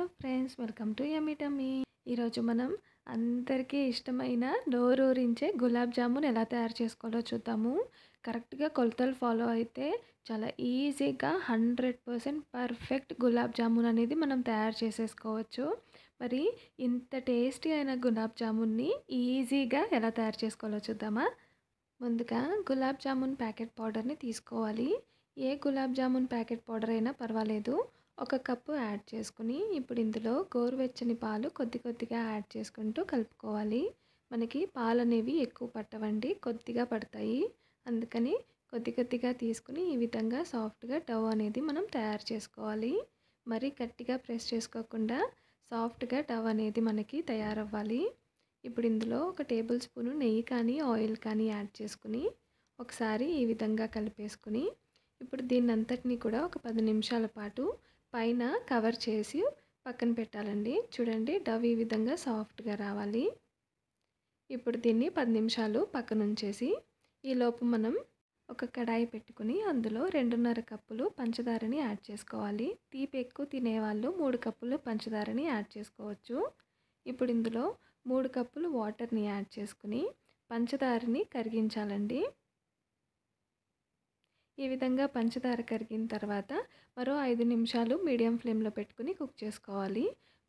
hello friends welcome to యమిటమి ఈరోజు మనం అందరికీ ఇష్టమైన నోరూరించే గులాబ్ జామున్ ఎలా తయారు చేసుకోవాలో చూద్దాము కరెక్ట్గా కొలతలు ఫాలో అయితే చాలా ఈజీగా hundred percent perfect gulab jamun అనేది మనం తయారు చేసేసుకోవచ్చు మరి ఇంత టేస్టీ అయిన గులాబ్ జామున్ని ఈజీగా ఎలా తయారు చేసుకోవాలో చూద్దామా ముందుగా గులాబ్ జామున్ ప్యాకెట్ పౌడర్ని తీసుకోవాలి ఏ గులాబ్ జామున్ ప్యాకెట్ పౌడర్ అయినా పర్వాలేదు ఒక కప్పు యాడ్ చేసుకుని ఇప్పుడు ఇందులో గోరువెచ్చని పాలు కొద్ది కొద్దిగా యాడ్ చేసుకుంటూ కలుపుకోవాలి మనకి పాలు అనేవి ఎక్కువ పట్టవండి కొద్దిగా పడతాయి అందుకని కొద్ది కొద్దిగా తీసుకుని ఈ విధంగా సాఫ్ట్గా డవ్ అనేది మనం తయారు చేసుకోవాలి మరీ గట్టిగా ప్రెస్ చేసుకోకుండా సాఫ్ట్గా డవ్ అనేది మనకి తయారవ్వాలి ఇప్పుడు ఇందులో ఒక టేబుల్ స్పూను నెయ్యి కానీ ఆయిల్ కానీ యాడ్ చేసుకుని ఒకసారి ఈ విధంగా కలిపేసుకుని ఇప్పుడు దీన్ని అంతటినీ కూడా ఒక పది నిమిషాల పాటు పైన కవర్ చేసి పక్కన పెట్టాలండి చూడండి డవ్ ఈ విధంగా సాఫ్ట్గా రావాలి ఇప్పుడు దీన్ని పది నిమిషాలు పక్కన ఉంచేసి ఈలోపు మనం ఒక కడాయి పెట్టుకుని అందులో రెండున్నర కప్పులు పంచదారని యాడ్ చేసుకోవాలి తీపి ఎక్కువ తినేవాళ్ళు మూడు కప్పులు పంచదారని యాడ్ చేసుకోవచ్చు ఇప్పుడు ఇందులో మూడు కప్పులు వాటర్ని యాడ్ చేసుకుని పంచదారని కరిగించాలండి ఈ విధంగా పంచదార కరిగిన తర్వాత మరో ఐదు నిమిషాలు మీడియం ఫ్లేమ్లో పెట్టుకుని కుక్ చేసుకోవాలి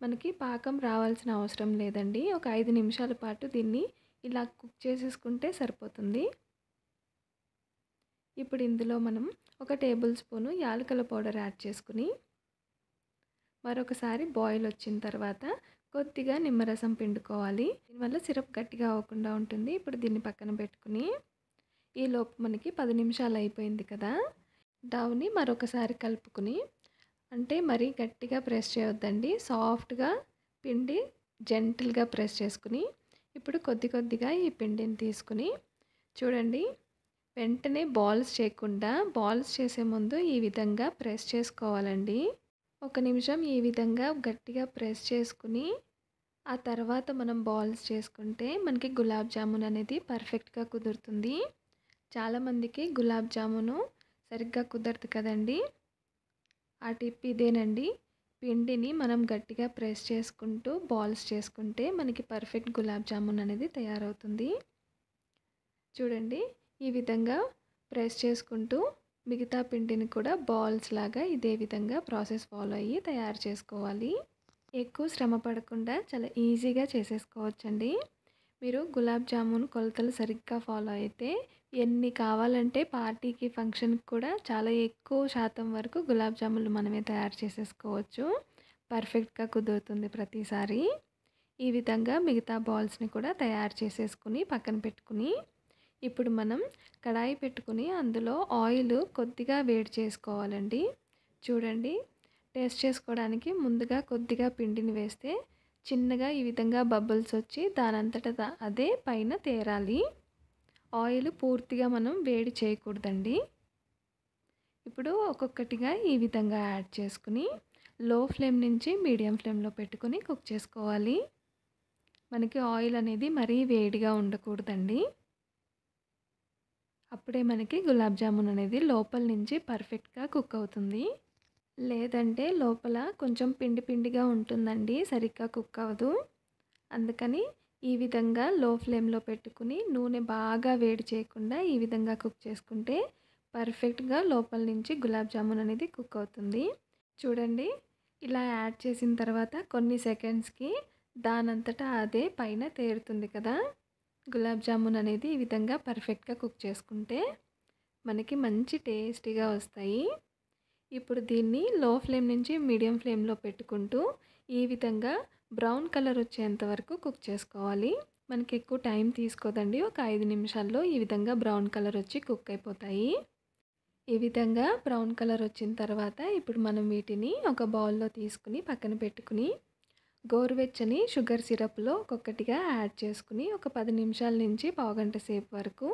మనకి పాకం రావాల్సిన అవసరం లేదండి ఒక ఐదు నిమిషాల పాటు దీన్ని ఇలా కుక్ చేసేసుకుంటే సరిపోతుంది ఇప్పుడు ఇందులో మనం ఒక టేబుల్ స్పూను యాలకల పౌడర్ యాడ్ చేసుకుని మరొకసారి బాయిల్ వచ్చిన తర్వాత కొద్దిగా నిమ్మరసం పిండుకోవాలి దీనివల్ల సిరప్ గట్టిగా అవ్వకుండా ఉంటుంది ఇప్పుడు దీన్ని పక్కన పెట్టుకుని ఈ లోపు మనకి పది నిమిషాలు అయిపోయింది కదా డవ్ని మరొకసారి కలుపుకుని అంటే మరి గట్టిగా ప్రెస్ చేయొద్దండి సాఫ్ట్గా పిండి జెంటిల్గా ప్రెస్ చేసుకుని ఇప్పుడు కొద్ది కొద్దిగా ఈ పిండిని తీసుకుని చూడండి వెంటనే బాల్స్ చేయకుండా బాల్స్ చేసే ముందు ఈ విధంగా ప్రెస్ చేసుకోవాలండి ఒక నిమిషం ఈ విధంగా గట్టిగా ప్రెస్ చేసుకుని ఆ తర్వాత మనం బాల్స్ చేసుకుంటే మనకి గులాబ్ జామున్ అనేది పర్ఫెక్ట్గా కుదురుతుంది చాలామందికి గులాబ్ జామును సరిగ్గా కుదరదు కదండి ఆ టిప్ ఇదేనండి పిండిని మనం గట్టిగా ప్రెస్ చేసుకుంటూ బాల్స్ చేసుకుంటే మనకి పర్ఫెక్ట్ గులాబ్ జామున్ అనేది తయారవుతుంది చూడండి ఈ విధంగా ప్రెస్ చేసుకుంటూ మిగతా పిండిని కూడా బాల్స్ లాగా ఇదే విధంగా ప్రాసెస్ ఫాలో అయ్యి తయారు చేసుకోవాలి ఎక్కువ శ్రమ పడకుండా చాలా ఈజీగా చేసేసుకోవచ్చండి మీరు గులాబ్ జామున్ కొలతలు సరిగ్గా ఫాలో అయితే ఎన్ని కావాలంటే పార్టీకి ఫంక్షన్కి కూడా చాలా ఎక్కువ శాతం వరకు గులాబ్ జాములు మనమే తయారు చేసేసుకోవచ్చు పర్ఫెక్ట్గా కుదురుతుంది ప్రతిసారి ఈ విధంగా మిగతా బాల్స్ని కూడా తయారు చేసేసుకుని పక్కన పెట్టుకుని ఇప్పుడు మనం కడాయి పెట్టుకుని అందులో ఆయిల్ కొద్దిగా వేడి చేసుకోవాలండి చూడండి టేస్ట్ చేసుకోవడానికి ముందుగా కొద్దిగా పిండిని వేస్తే చిన్నగా ఈ విధంగా బబుల్స్ వచ్చి దానంతట అదే పైన తేరాలి ఆయిల్ పూర్తిగా మనం వేడి చేయకూడదండి ఇప్పుడు ఒక్కొక్కటిగా ఈ విధంగా యాడ్ చేసుకుని లో ఫ్లేమ్ నుంచి మీడియం ఫ్లేమ్లో పెట్టుకుని కుక్ చేసుకోవాలి మనకి ఆయిల్ అనేది మరీ వేడిగా ఉండకూడదండి అప్పుడే మనకి గులాబ్ జామున్ అనేది లోపల నుంచి పర్ఫెక్ట్గా కుక్ అవుతుంది లేదంటే లోపల కొంచెం పిండి పిండిగా ఉంటుందండి సరిగ్గా కుక్ అవ్వదు అందుకని ఈ విధంగా లో ఫ్లేమ్లో పెట్టుకుని నూనె బాగా వేడి చేయకుండా ఈ విధంగా కుక్ చేసుకుంటే పర్ఫెక్ట్గా లోపల నుంచి గులాబ్ జామున్ అనేది కుక్ అవుతుంది చూడండి ఇలా యాడ్ చేసిన తర్వాత కొన్ని సెకండ్స్కి దానంతటా అదే పైన తేరుతుంది కదా గులాబ్ జామున్ అనేది ఈ విధంగా పర్ఫెక్ట్గా కుక్ చేసుకుంటే మనకి మంచి టేస్టీగా వస్తాయి ఇప్పుడు దీన్ని లో ఫ్లేమ్ నుంచి మీడియం ఫ్లేమ్లో పెట్టుకుంటూ ఈ విధంగా బ్రౌన్ కలర్ వచ్చేంత వరకు కుక్ చేసుకోవాలి మనకి ఎక్కువ టైం తీసుకోదండి ఒక ఐదు నిమిషాల్లో ఈ విధంగా బ్రౌన్ కలర్ వచ్చి కుక్ అయిపోతాయి ఈ విధంగా బ్రౌన్ కలర్ వచ్చిన తర్వాత ఇప్పుడు మనం వీటిని ఒక బౌల్లో తీసుకుని పక్కన పెట్టుకుని గోరువెచ్చని షుగర్ సిరప్లో ఒక్కొక్కటిగా యాడ్ చేసుకుని ఒక పది నిమిషాల నుంచి పావుగంట సేపు వరకు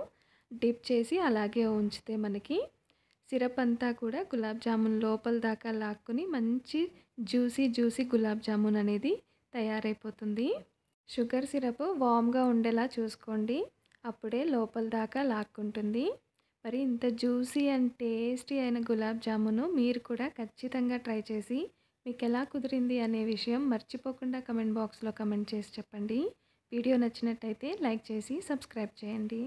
డిప్ చేసి అలాగే ఉంచితే మనకి సిరప్ అంతా కూడా గులాబ్ జామున్ లోపల దాకా లాక్కుని మంచి జ్యూసీ జ్యూసీ గులాబ్ జామున్ అనేది తయారైపోతుంది షుగర్ సిరప్ వామ్గా ఉండేలా చూసుకోండి అప్పుడే లోపల దాకా లాక్కుంటుంది మరి ఇంత జ్యూసీ అండ్ టేస్టీ అయిన గులాబ్ జామును మీరు కూడా ఖచ్చితంగా ట్రై చేసి మీకు ఎలా కుదిరింది అనే విషయం మర్చిపోకుండా కమెంట్ బాక్స్లో కమెంట్ చేసి చెప్పండి వీడియో నచ్చినట్టయితే లైక్ చేసి సబ్స్క్రైబ్ చేయండి